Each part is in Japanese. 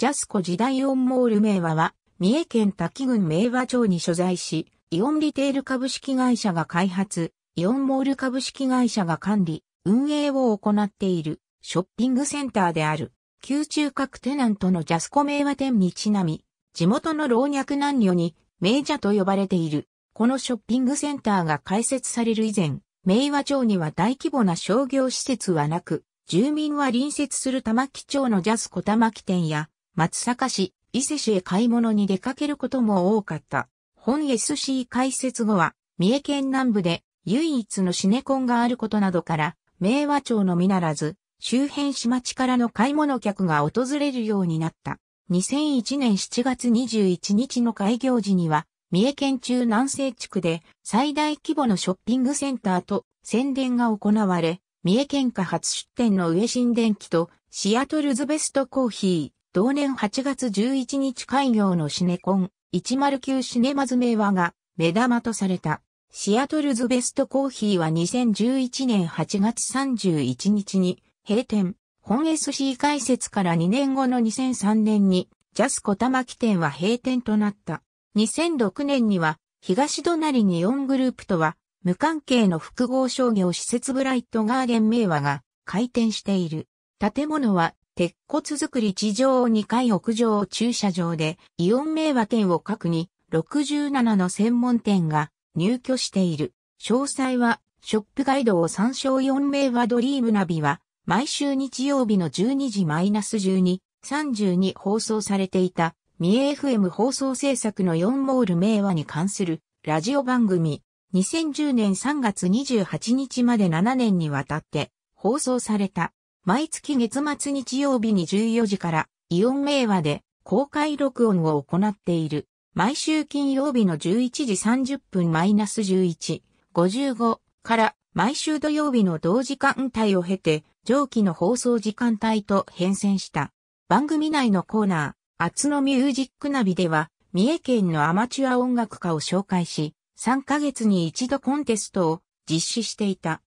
ジャスコ時代オンモール名和は、三重県滝郡名和町に所在し、イオンリテール株式会社が開発、イオンモール株式会社が管理、運営を行っている、ショッピングセンターである、旧中核テナントのジャスコ名和店にちなみ、地元の老若男女に、名社と呼ばれている。このショッピングセンターが開設される以前、名和町には大規模な商業施設はなく、住民は隣接する玉木町のジャスコ玉木店や、松阪市、伊勢市へ買い物に出かけることも多かった。本 SC 開設後は、三重県南部で唯一のシネコンがあることなどから、明和町のみならず、周辺市町からの買い物客が訪れるようになった。2001年7月21日の開業時には、三重県中南西地区で最大規模のショッピングセンターと宣伝が行われ、三重県下初出店の上新電機とシアトルズベストコーヒー、同年8月11日開業のシネコン、109シネマズ名和が目玉とされた。シアトルズベストコーヒーは2011年8月31日に閉店。本 SC 開設から2年後の2003年にジャスコ玉木店は閉店となった。2006年には東隣に4グループとは無関係の複合商業施設ブライトガーデン名和が開店している。建物は鉄骨造り地上2階屋上駐車場で、イオン名和店を各に、67の専門店が入居している。詳細は、ショップガイドを参照4名和ドリームナビは、毎週日曜日の12時マイナス12、30に放送されていた、三重 FM 放送制作の4モール名和に関するラジオ番組、2010年3月28日まで7年にわたって放送された。毎月月末日曜日に14時からイオン名和で公開録音を行っている。毎週金曜日の11時30分マイナス11、55から毎週土曜日の同時間帯を経て上記の放送時間帯と変遷した。番組内のコーナー、厚野のミュージックナビでは三重県のアマチュア音楽家を紹介し、3ヶ月に一度コンテストを実施していた。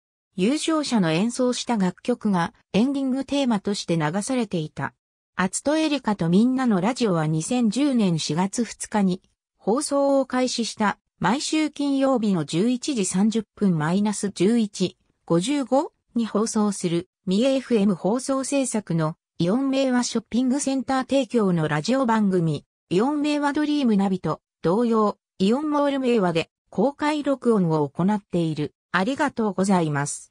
優勝者の演奏した楽曲がエンディングテーマとして流されていた。アツトエリカとみんなのラジオは2010年4月2日に放送を開始した毎週金曜日の11時30分マイナス11、55に放送する三重 FM 放送制作のイオン名和ショッピングセンター提供のラジオ番組イオン名和ドリームナビと同様イオンモール名和で公開録音を行っている。ありがとうございます。